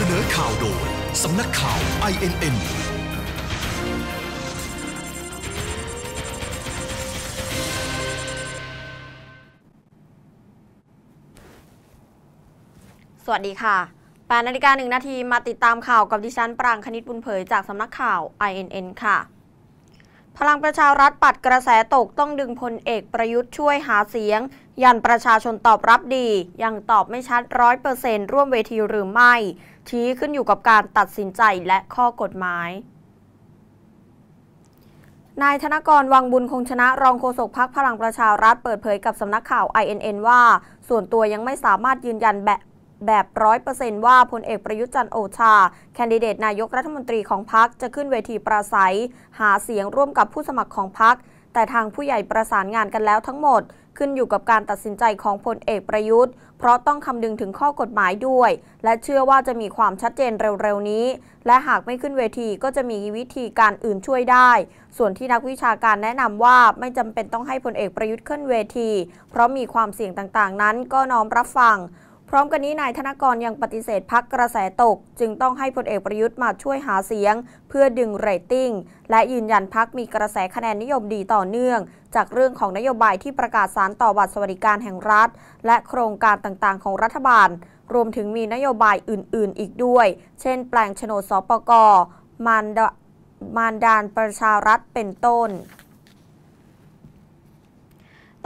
เสนอข่าวโดย สำนักข่าว INN สวัสดีค่ะ8นาฬิกา1นาทีมาติดตามข่าวกับดิฉันปรางคณิตบุญเผยจากสำนักข่าว INN ค่ะพลังประชารัฐปัดกระแสตกต้องดึงพลเอกประยุทธ์ช่วยหาเสียง ยันประชาชนตอบรับดี ยังตอบไม่ชัดร้อยเปอร์เซนต์ร่วมเวทีหรือไม่ ชี้ขึ้นอยู่กับการตัดสินใจและข้อกฎหมายนายธนกรวังบุญคงชนะรองโฆษกพักพลังประชารัฐเปิดเผยกับสำนักข่าว INN ว่าส่วนตัวยังไม่สามารถยืนยันแบแบบร้อยเปอร์เซนต์ว่าพลเอกประยุทธ์จันโอชา แคนดิเดตนายกรัฐมนตรีของพรรคจะขึ้นเวทีปราศัย หาเสียงร่วมกับผู้สมัครของพรรคแต่ทางผู้ใหญ่ประสานงานกันแล้วทั้งหมด ขึ้นอยู่กับการตัดสินใจของพลเอกประยุทธ์เพราะต้องคำนึงถึงข้อกฎหมายด้วย และเชื่อว่าจะมีความชัดเจนเร็วๆ นี้ และหากไม่ขึ้นเวทีก็จะมีวิธีการอื่นช่วยได้ ส่วนที่นักวิชาการแนะนำว่าไม่จำเป็นต้องให้พลเอกประยุทธ์ขึ้นเวที เพราะมีความเสี่ยงต่างๆนั้นก็น้อมรับฟังพร้อมกันนี้นายธนกรยังปฏิเสธพักกระแสตก จึงต้องให้พลเอกประยุทธ์มาช่วยหาเสียงเพื่อดึงเรตติ้ง และยืนยันพักมีกระแสคะแนนนิยมดีต่อเนื่อง จากเรื่องของนโยบายที่ประกาศสารต่อบัตรสวัสดิการแห่งรัฐ และโครงการต่างๆของรัฐบาล รวมถึงมีนโยบายอื่นๆอีกด้วย เช่น แปลงโฉนดสปกมานดานประชารัฐเป็นต้น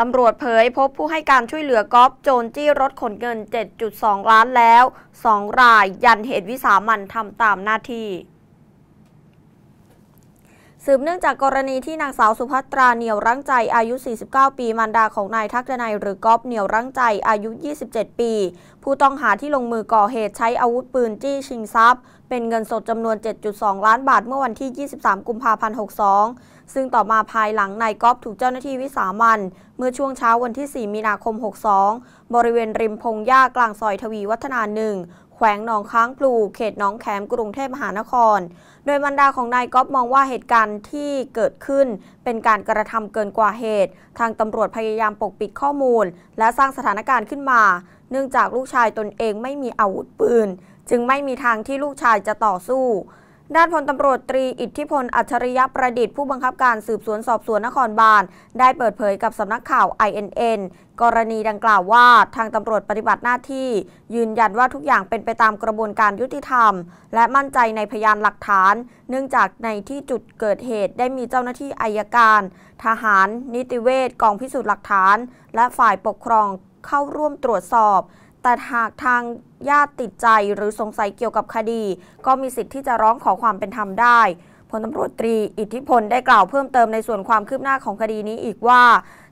ตำรวจเผยพบผู้ให้การช่วยเหลือกอล์ฟโจนจี้รถขนเงิน 7.2 ล้านแล้ว 2 รายยันเหตุวิสามันทำตามหน้าที่สืบเนื่องจากกรณีที่นางสาวสุภัตราเหนียวรั้งใจอายุ 49 ปีมารดาของนายทักษนายหรือก๊อฟเหนียวรั้งใจอายุ 27 ปี ผู้ต้องหาที่ลงมือก่อเหตุใช้อาวุธปืนจี้ชิงทรัพย์ เป็นเงินสดจำนวน 7.2 ล้านบาทเมื่อวันที่ 23 กุมภาพันธ์62ซึ่งต่อมาภายหลังนายก๊อฟถูกเจ้าหน้าที่วิสามันเมื่อช่วงเช้าวันที่ 4 มีนาคม 62 บริเวณริมพงหญ้ากลางซอยทวีวัฒนาหนึ่งแขวงหนองค้างพลูเขตหนองแขมกรุงเทพมหานคร โดยบรรดาของนายก๊อฟมองว่าเหตุการณ์ที่เกิดขึ้นเป็นการกระทำเกินกว่าเหตุ ทางตำรวจพยายามปกปิดข้อมูล และสร้างสถานการณ์ขึ้นมา เนื่องจากลูกชายตนเองไม่มีอาวุธปืน จึงไม่มีทางที่ลูกชายจะต่อสู้ด้านพลตำรวจตรี อิทธิพลอัจฉริยะประดิษฐ์ผู้บังคับการสืบสวนสอบสวนนครบาล ได้เปิดเผยกับสำนักข่าว INN กรณีดังกล่าวว่า ทางตำรวจปฏิบัติหน้าที่ยืนยันว่าทุกอย่างเป็นไปตามกระบวนการยุติธรรม และมั่นใจในพยานหลักฐาน เนื่องจากในที่จุดเกิดเหตุได้มีเจ้าหน้าที่อายการ ทหารนิติเวชกองพิสูจน์หลักฐาน และฝ่ายปกครองเข้าร่วมตรวจสอบแต่หากทางญาติติดใจหรือสงสัยเกี่ยวกับคดี ก็มีสิทธิ์ ที่จะร้องขอความเป็นธรรมได้พลตำรวจตรีอิทธิพลได้กล่าวเพิ่มเติมในส่วนความคืบหน้าของคดีนี้อีกว่า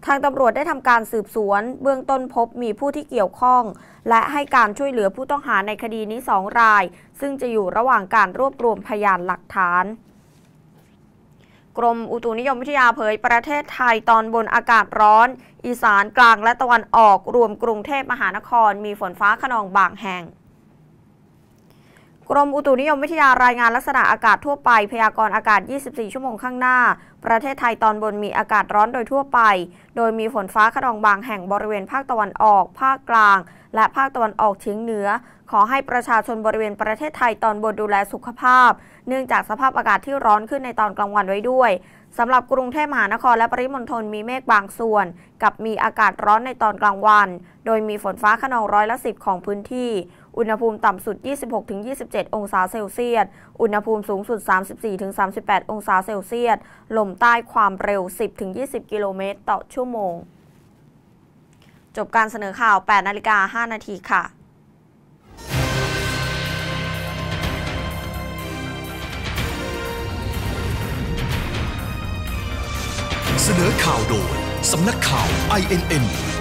ทางตำรวจได้ทำการสืบสวน เบื้องต้นพบมีผู้ที่เกี่ยวข้อง และให้การช่วยเหลือผู้ต้องหาในคดีนี้สองราย ซึ่งจะอยู่ระหว่างการรวบรวมพยานหลักฐานกรมอุตุนิยมวิทยาเผยประเทศไทยตอนบนอากาศร้อน อีสานกลางและตะวันออกรวมกรุงเทพมหานคร มีฝนฟ้าขนองบางแห่งกรม อุตุนิยมวิทยารายงาน ลักษณะอากาศทั่วไป พยากรณ์อากาศ 24 ชั่วโมงข้างหน้า ประเทศไทยตอนบนมีอากาศร้อนโดยทั่วไป โดยมีฝนฟ้าขนองบางแห่งบริเวณภาคตะวันออก ภาคกลาง และภาคตะวันออกเฉียงเหนือ ขอให้ประชาชนบริเวณประเทศไทยตอนบนดูแลสุขภาพเนื่องจากสภาพอากาศที่ร้อนขึ้นในตอนกลางวันไว้ด้วยสำหรับกรุงเทพมหานครและปริมณฑลมีเมฆบางส่วน กับมีอากาศร้อนในตอนกลางวันโดยมีฝนฟ้าขนองร้อยละสิบของพื้นที่อุณหภูมิต่ำสุด 26-27 องศาเซลเซียส อุณหภูมิสูงสุด 34-38 องศาเซลเซียส ลมใต้ความเร็ว 10-20 กิโลเมตร ต่อชั่วโมง จบการเสนอข่าว8นาฬิกา5 นาทีค่ะ เสนอข่าวโดยสำนักข่าว INN